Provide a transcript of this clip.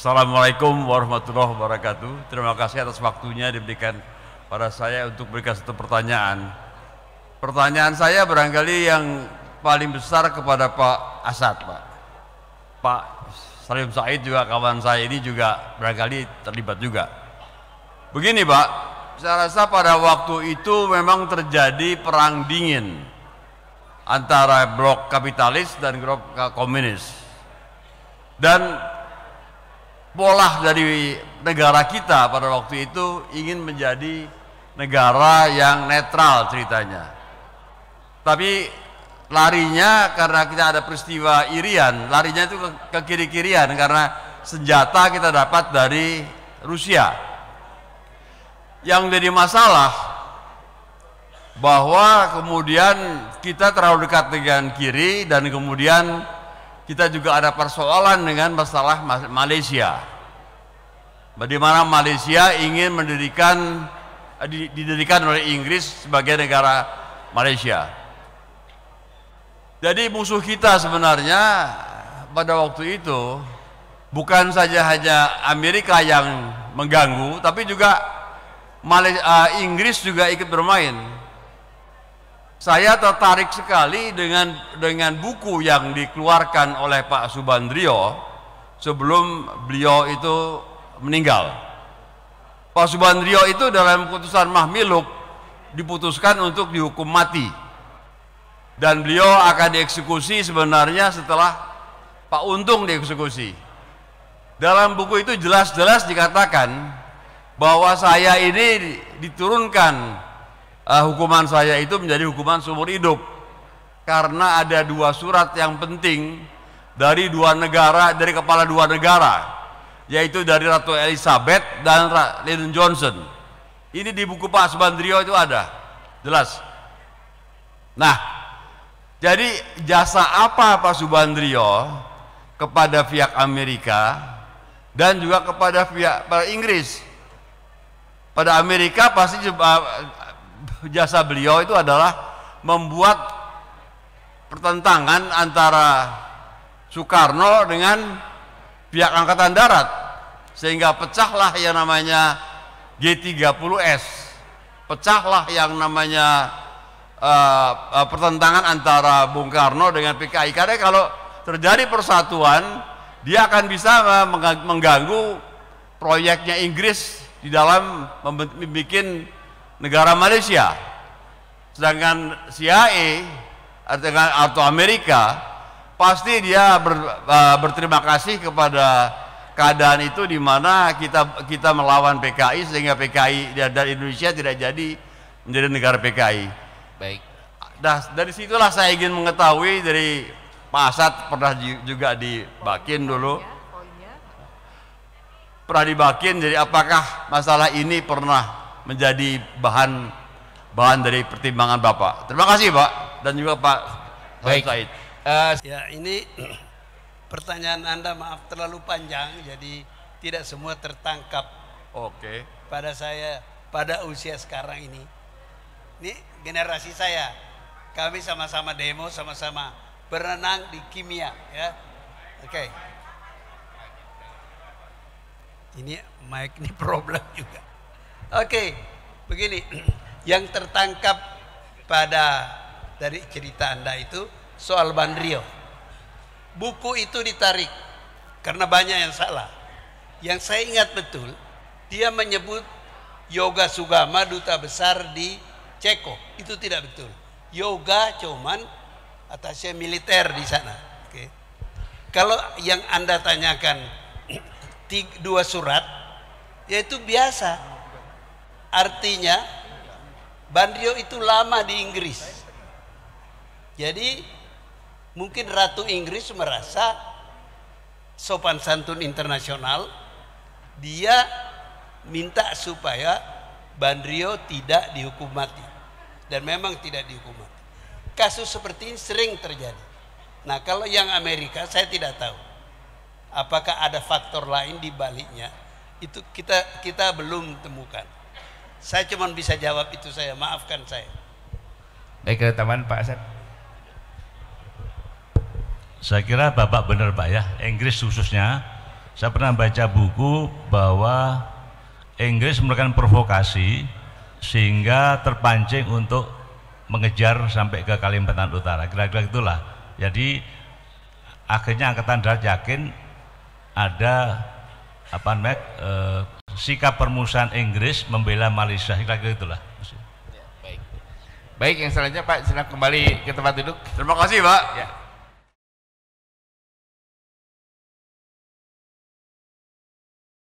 Assalamualaikum warahmatullahi wabarakatuh. Terima kasih atas waktunya diberikan pada saya untuk berikan satu pertanyaan. Pertanyaan saya barangkali yang paling besar kepada Pak Asad, Pak. Pak Salim Said juga kawan saya ini juga barangkali terlibat juga. Begini, Pak, saya rasa pada waktu itu memang terjadi perang dingin antara blok kapitalis dan blok komunis. Dan pola dari negara kita pada waktu itu ingin menjadi negara yang netral ceritanya. Tapi larinya karena kita ada peristiwa Irian, larinya itu ke kiri-kirian karena senjata kita dapat dari Rusia. Yang jadi masalah bahwa kemudian kita terlalu dekat dengan kiri dan kemudian kita juga ada persoalan dengan masalah Malaysia. Bagaimana Malaysia ingin mendirikan eh, didirikan oleh Inggris sebagai negara Malaysia. Jadi musuh kita sebenarnya eh, pada waktu itu bukan saja hanya Amerika yang mengganggu, tapi juga Malaysia, eh, Inggris juga ikut bermain. Saya tertarik sekali dengan dengan buku yang dikeluarkan oleh Pak Subandrio sebelum beliau itu meninggal. Pak Subandrio itu dalam putusan Mahmiluk diputuskan untuk dihukum mati dan beliau akan dieksekusi sebenarnya setelah Pak Untung dieksekusi. Dalam buku itu jelas-jelas dikatakan bahwa saya ini diturunkan uh, hukuman saya itu menjadi hukuman seumur hidup karena ada dua surat yang penting dari dua negara dari kepala dua negara yaitu dari Ratu Elizabeth dan Ra Lyndon Johnson ini di buku Pak Subandrio itu ada jelas nah jadi jasa apa Pak Subandrio kepada pihak Amerika dan juga kepada pihak Inggris pada Amerika pasti jasa beliau itu adalah membuat pertentangan antara Soekarno dengan pihak angkatan darat sehingga pecahlah yang namanya G30S pecahlah yang namanya uh, uh, pertentangan antara Bung Karno dengan PKI karena kalau terjadi persatuan dia akan bisa mengganggu proyeknya Inggris di dalam membuat negara Malaysia. Sedangkan CIA atau Amerika pasti dia ber, eh, berterima kasih kepada keadaan itu di mana kita kita melawan PKI sehingga PKI dan Indonesia tidak jadi menjadi negara PKI. Baik. Nah, dari situlah saya ingin mengetahui dari Pak Asad pernah juga di Bakin dulu. Iya, oh iya. Pernah di Bakin, jadi apakah masalah ini pernah menjadi bahan bahan dari pertimbangan Bapak. Terima kasih Pak dan juga Pak Baik. Said. Uh, ya ini pertanyaan Anda maaf terlalu panjang jadi tidak semua tertangkap. Oke. Okay. Pada saya pada usia sekarang ini. Ini generasi saya. Kami sama-sama demo, sama-sama berenang di kimia ya. Oke. Okay. Ini mic ini problem juga. Oke, begini. Yang tertangkap pada dari cerita Anda itu soal Bandrio. Buku itu ditarik karena banyak yang salah. Yang saya ingat betul, dia menyebut Yoga Sugama duta besar di Ceko. Itu tidak betul. Yoga cuman atasnya militer di sana. Oke. Kalau yang Anda tanyakan dua surat, yaitu biasa Artinya Bandrio itu lama di Inggris. Jadi mungkin Ratu Inggris merasa sopan santun internasional dia minta supaya Bandrio tidak dihukum mati dan memang tidak dihukum mati. Kasus seperti ini sering terjadi. Nah, kalau yang Amerika saya tidak tahu. Apakah ada faktor lain di baliknya? Itu kita kita belum temukan. Saya cuma bisa jawab itu saya, maafkan saya. Baik eh, ke teman Pak Asep. Saya kira Bapak benar Pak ya, Inggris khususnya. Saya pernah baca buku bahwa Inggris merupakan provokasi sehingga terpancing untuk mengejar sampai ke Kalimantan Utara. Kira-kira itulah. Jadi akhirnya angkatan darat yakin ada apa namanya eh, sikap permusuhan Inggris membela Malaysia kira-kira itulah ya, baik baik yang selanjutnya Pak silakan kembali ke tempat duduk terima kasih Pak ya.